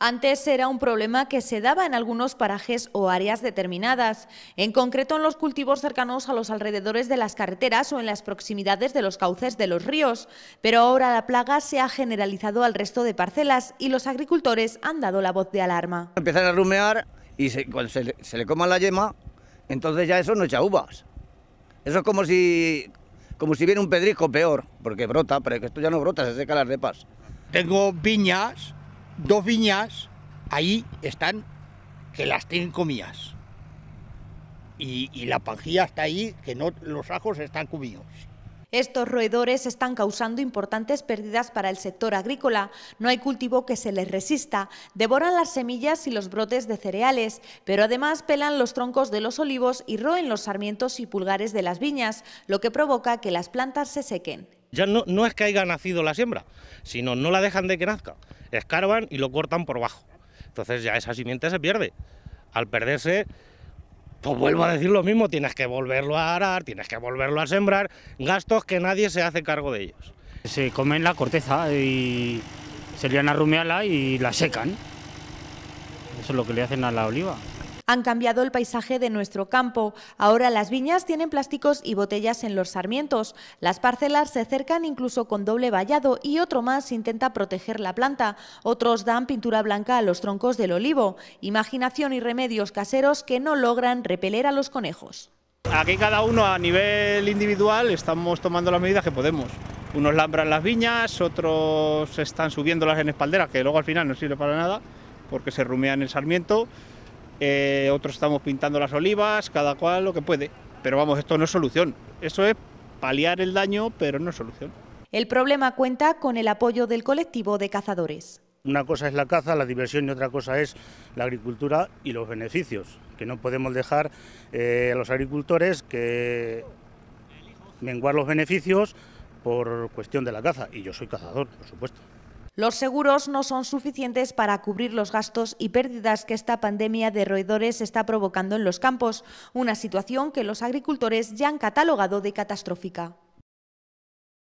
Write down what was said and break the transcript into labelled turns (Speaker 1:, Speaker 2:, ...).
Speaker 1: Antes era un problema que se daba en algunos parajes o áreas determinadas, en concreto en los cultivos cercanos a los alrededores de las carreteras o en las proximidades de los cauces de los ríos, pero ahora la plaga se ha generalizado al resto de parcelas y los agricultores han dado la voz de alarma.
Speaker 2: Empiezan a rumear y se, cuando se le, se coma la yema, entonces ya eso no echa uvas. Eso es como si, como si viene un pedrisco peor, porque brota, pero esto ya no brota, se seca las repas. Tengo viñas
Speaker 3: dos viñas, ahí están, que las tienen comidas. Y, la panjía está ahí, que no, los ajos están comidos.
Speaker 1: Estos roedores están causando importantes pérdidas para el sector agrícola. No hay cultivo que se les resista. Devoran las semillas y los brotes de cereales, pero además pelan los troncos de los olivos y roen los sarmientos y pulgares de las viñas, lo que provoca que las plantas se sequen.
Speaker 2: Ya no, es que haya nacido la siembra, sino no la dejan de que nazca. Escarban y lo cortan por bajo. Entonces ya esa simiente se pierde. Al perderse, pues vuelvo a decir lo mismo, tienes que volverlo a arar, tienes que volverlo a sembrar, gastos que nadie se hace cargo de ellos. Se comen la corteza y se dan a rumiarla y la secan. Eso es lo que le hacen a la oliva
Speaker 1: han cambiado el paisaje de nuestro campo. Ahora las viñas tienen plásticos y botellas en los sarmientos. Las parcelas se cercan incluso con doble vallado y otro más intenta proteger la planta. Otros dan pintura blanca a los troncos del olivo. Imaginación y remedios caseros que no logran repeler a los conejos.
Speaker 4: Aquí cada uno a nivel individual estamos tomando las medidas que podemos. Unos lambran las viñas, otros están subiéndolas en espalderas, que luego al final no sirve para nada porque se rumean el sarmiento. Eh, otros estamos pintando las olivas, cada cual lo que puede. Pero vamos, esto no es solución. Eso es paliar el daño, pero no es solución.
Speaker 1: El problema cuenta con el apoyo del colectivo de cazadores.
Speaker 4: Una cosa
Speaker 3: es la caza, la diversión y otra cosa es la agricultura y los beneficios, que no podemos dejar eh, a los agricultores que menguar los beneficios por cuestión de la caza. Y yo soy cazador, por supuesto.
Speaker 1: Los seguros no son suficientes para cubrir los gastos y pérdidas que esta pandemia de roedores está provocando en los campos, una situación que los agricultores ya han catalogado de catastrófica.